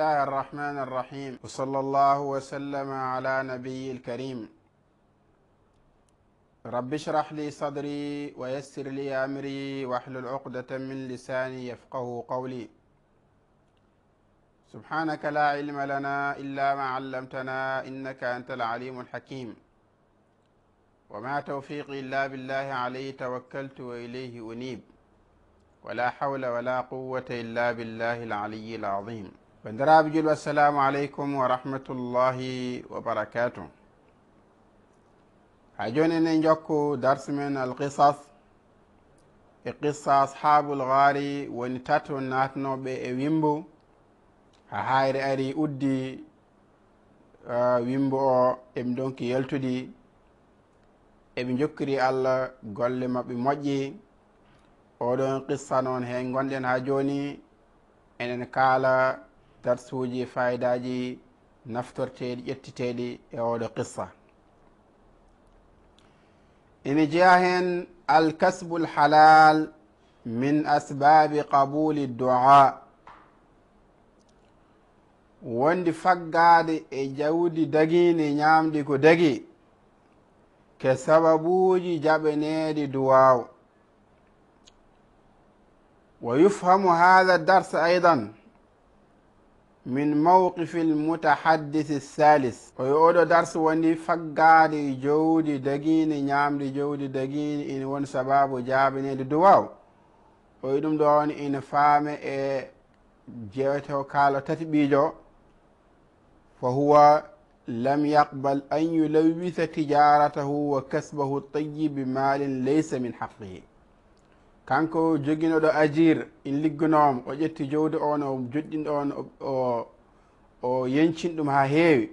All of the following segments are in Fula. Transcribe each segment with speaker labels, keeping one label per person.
Speaker 1: الله الرحمن الرحيم وصلى الله وسلم على نبي الكريم رب اشرح لي صدري ويسر لي أمري واحلل عقدة من لساني يفقه قولي سبحانك لا علم لنا إلا ما علمتنا إنك أنت العليم الحكيم وما توفيقي إلا بالله عليه توكلت وإليه أنيب ولا حول ولا قوة إلا بالله العلي العظيم bandiraɓe julɓe assalamu aleykum wa rahmatullahi wa barakatu ha joni ene jokku darse men alkisas e qissa ashabul gari woni tato natanoɓe e wimbo ha hayre ari uddi uh, wimbo o eɓe donki yaltudi e eɓe jokkiri allah golle mabɓe moƴƴi oɗon qissa noon hen gonɗen ha joni enen kaala darsuji fayidaji naftorteɗi ƴettiteɗi e oɗo qissa ina jeeya hen alkasbu lhalal min asbabi qabuli dua wondi faggade e jawdi dagini ñamdi ko dagi ke sababuji jaɓenedi duwaw wa yufhamu hatha darse aidan من موقف المتحدث الثالث ويؤدو درس واني فقال جودي دقيني نعم جودي دقيني إن ون سباب جابني دواو ويدم دون إن فام جيوته كالو تتبيجو فهو لم يقبل أن يلوث تجارته وكسبه الطيب بمال ليس من حقه kanko joginoɗo agir in liggonooma o ƴetti jowde on o joɗɗinɗo on o o yencin ɗum ha heewi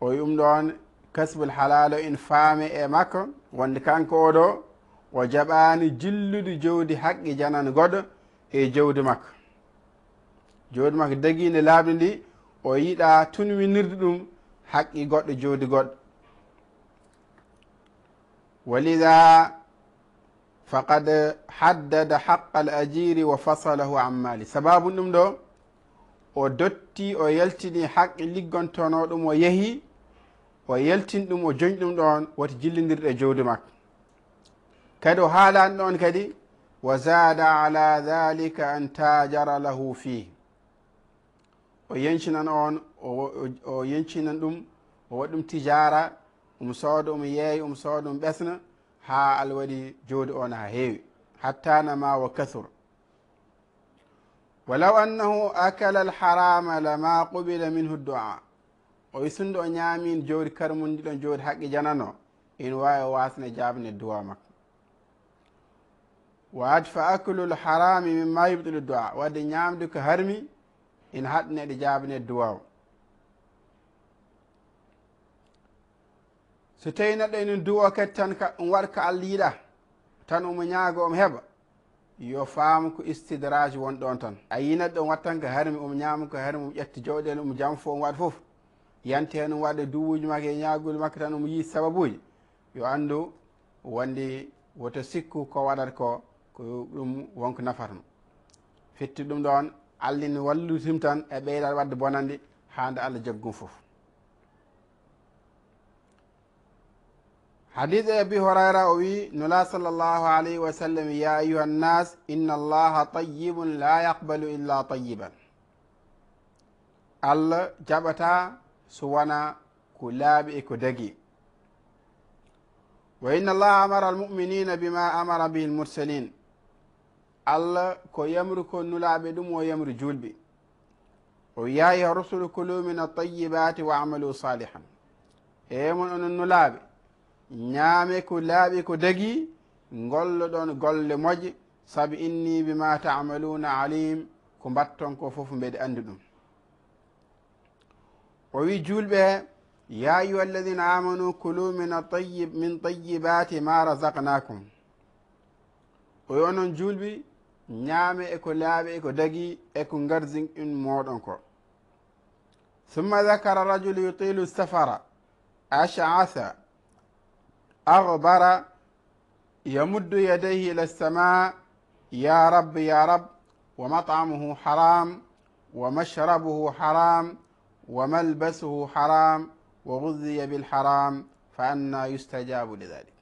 Speaker 1: o yum ɗon kasbul halalo in faame e makko wonde kanko oɗo o jaɓani jillude jowdi haqqe janan goɗo e jowdi makko jowdi makko daguinde laaɓde ndi o yiɗa tunwinirde ɗum haqqi goɗɗo jowdi goɗɗo walida faqad haddada haqa al ajiri wa fasalahu an mali sababu ɗum ɗo o dotti o yaltini haqqe liggontono ɗum o yehi o yaltini ɗum o joñi ɗum ɗon woti jillidirɗe jowdi makko kadi o haalani ɗon kadi wa zada ala dhalika an tajara lahu fihi o yencinan on o yencinan ɗum o waɗi ɗum tijara um sooda um yeey um sooda um ɓesna ha alwaɗi jooɗi on ha heewi hattanama wa kathur walaw annahu akala alharama lama qubila minhu du'a o wisunde o ñaamin jowri karmundi ɗon jowri haqqi janano ina wawi wasne jaabne duwa makko waad fa aklu lharami mimma yubɗilu du'a wadde ñamdu ko harmi ina haɗane ɗe jaabne duwa o so tawi neɗɗo ino duwo kadi tan war ka allah yiɗa tan omo ñaago omo heɓa yo faam ko istidrage won ɗon tan a yi neɗɗo wat tan ko harmi omo ñaama ko harmi omo ƴetta jawɗeen omo jam fo omo waɗa fof yanti heen waɗa duwuji makke e ñaagoli makke tan omo yii sababuji yo anndu wonde woto sikku ko waɗat ko ko ɗum wonko nafatma fitti ɗum ɗon allah ne wallutim tan e ɓeydat wadde bonande haa nde allah jaggum fof حديث أبي هريرة أوي نلا صلى الله عليه وسلم يا أيها الناس إن الله طيب لا يقبل إلا طيبا الله جبتا سوانا كلاب إكدقي وإن الله أمر المؤمنين بما أمر به المرسلين الله كو يمر كو نلعب دم ويمر جولبي وياي رسل كلوا من الطيبات وعملوا صالحا هي إيه أن نلعب ñaame ko laaɓi ko dagi golloɗon golle moƴe saabi inni bima tamaluna alim ko mbatton ko fof mbeɗe andi ɗum o wi julɓe ya ayuha alladina amanu kulu min tayibati ma razaknakum o wi onon julɓi ñaame eko laaɓe eko dagi eko garzin in moɗon ko summa dhakara rajulu yutilu safara ashaasa أغبر يمد يديه إلى السماء يا رب يا رب ومطعمه حرام ومشربه حرام وملبسه حرام وغذي بالحرام فأنا يستجاب لذلك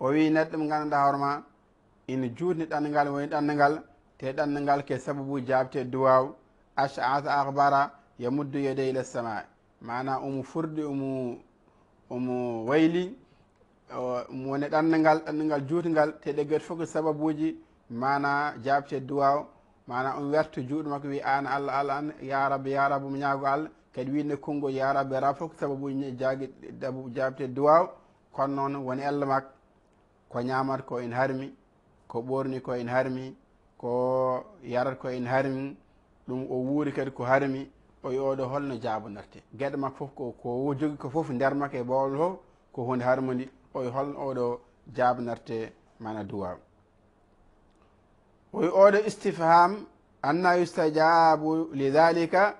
Speaker 1: وي ندم غان دهورما إن جود نت نتانغال وين تانغال تانغال كسبب جابت دواو أشعث أخبارا يمد يديه إلى السماء معنى أم فرد أم omo wayli mone ɗanndangal ɗanndangal juutngal te ɗe gueɗe foof ko sababuji mana jaabte duwa o mana omo werto juuɗo makko wi an allah allah an yarabe yarabe mo ñaago allah kadi winde konngol yarabe ra foof ko sababuji jaagi dabu jaabte duwa o kono noon woni allah makko ko ñamata ko ene harmi ko ɓorni ko ene harmi ko yarat ko ene harmi ɗum o wuuri kadi ko harmi o yooɗo holno jaabonorte geɗe makko fof koko jogi ko fof nder makke e ɓowl ho ko hunde harmodi oyo holno oɗo jaabonorte mana duwa oyi oɗo istifham anna yustajabu lidalika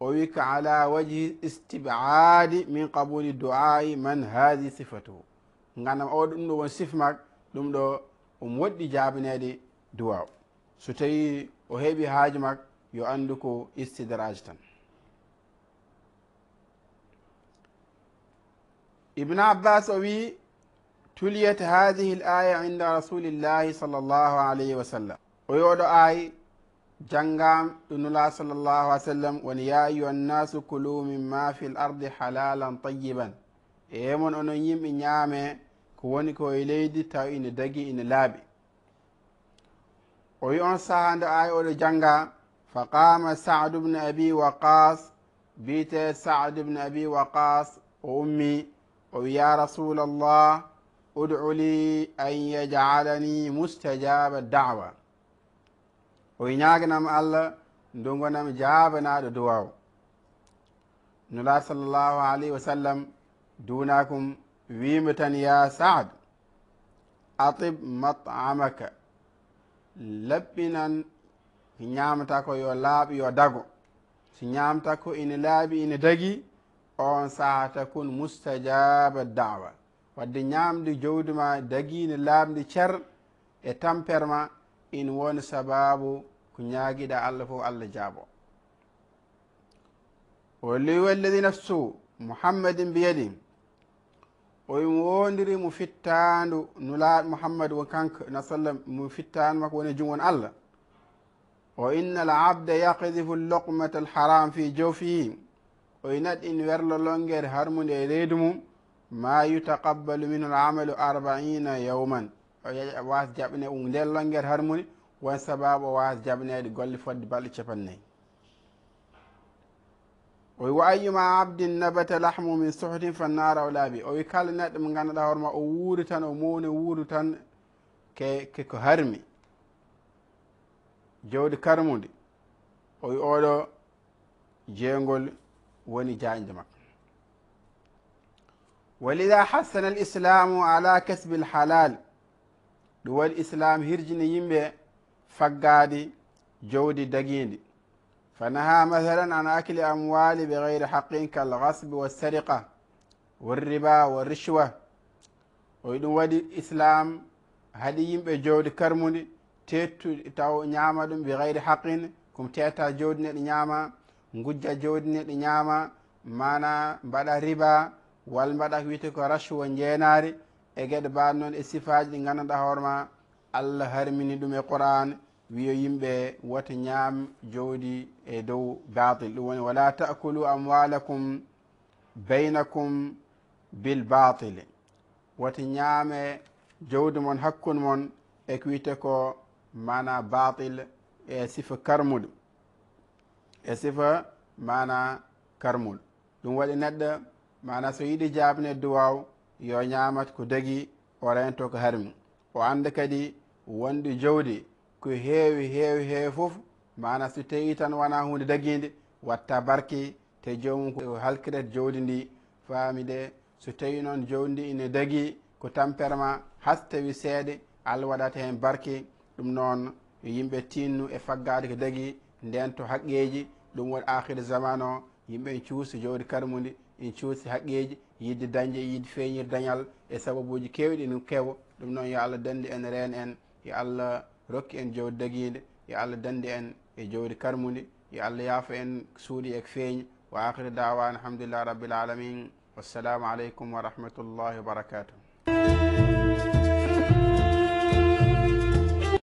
Speaker 1: o wi ka ala wajhi istibadi min qabuli duai man hadi sifatuhu ganam oɗo ɗum ɗo won sifmak ɗum ɗo um woɗɗi jaabanede duwa so tawi o heeɓi haaju mak yo andu ko istidrage tan ابن عباس وي تليت هذه الآية عند رسول الله صلى الله عليه وسلم ويودو آي جنغام دون الله صلى الله عليه وسلم ون يا أيها الناس كلوا مما في الأرض حلالا طيبا يمون أنو يم إنيامي كوني كو إليدي تاو إن دقي إن لابي ويون ساهم آي أولو جنغا فقام سعد بن أبي وقاص بيت سعد بن أبي وقاص وأمي قل يا رسول الله ادع لي أن يجعلني مستجاب الدعوة قل ناقنام الله دونغنام جابنا دعوة نلا صلى الله عليه وسلم دوناكم ويمتا يا سعد أطب مطعمك لبنا نعمتك يو لاب يو دقو نعمتك إن لاب إن دقي on saaha takun mustajaba dawa wadde ñamde jowduma ma dagiino cer e tamperma in won sababu ko ñaaguiɗa allah fof allah jaabo o li walladi nafsu muhammadin yadi o yi wondiri mu fittandu nula muhammad wa kank na sallam mo fittandu makko woni jum won allah o inna al abda al luqmata alharam fi jawfihi oynat in werlo longere harmude e reedu mum ma yutaqabbalu minu lamalu arbaina yawman o was jaɓne um nde longere harmude won sababu o was jaɓnede golle fodde balɗe capannayyi o wi wa ayyuma abdin nabata lahmu min sohtin fa nara o laabi o wi kala neɗɗo mo ganduɗa horema o wuuri tan o mowni wuuru tan ke keko harmi jawdi karmude o wi oɗo jeegol ونجاة جمع ولذا حسن الإسلام على كسب الحلال دول الإسلام هرجني يمبي فقادي جودي دقيندي فنهى مثلا عن أكل أموال بغير حق كالغصب والسرقة والربا والرشوة ويدون ودي الإسلام هدي يمبي جودي كرموني تيتو تاو نعمة بغير حق كم تيتا جودي نعمة gujja jowdi ne ɗi ñaama mana mbaɗa riba wal mbaɗa ko wiyte ko rachuwa jeenaari e geɗe mbaɗ noon e sifaaji ɗi ngannduɗa hoore ma allah harmini ɗum e quran wiyo yimɓe wota ñaam jowdi e dow batil ɗum woni wala takulu amwalakum beynakum bil batile wota ñaame jowdi moon hakkude moon e ko wiyte ko mana batil e sifa karmuɗum e sifa mana karmol ɗum waɗi neɗɗo mana so yiɗi jabne duwaw yo ñamat ko dagui o rento ko harmi o anda kadi wondi jowdi ko heewi heewi heewi foof mana so tewi tan wona hunde daguide watta barki te jomum ko halkirete jowdi ndi famide so tawi noon jowdi ndi ine dagui ko tempérema has tawi seeɗe allah waɗata hen barki ɗum noon yimɓe tinnu e faggade ko dagui ndento haqqeji ɗum woni akhir zaman o yimɓe en cuusi jawdi karmude en cuusi haqqeji yidde danje yidde feeñir dañal e sababuji kewɗi no kewo ɗum noon yo allah dandi en ren en yo allah rokki en jawdi dagiide yo allah dandi en e jawdi karmude yo allah yaafa en suuɗi ek feeñi wa akhira da'wan alhamdulillah rabbil alamin wassalamu aleykum wa rahmatullahi wa barakatuh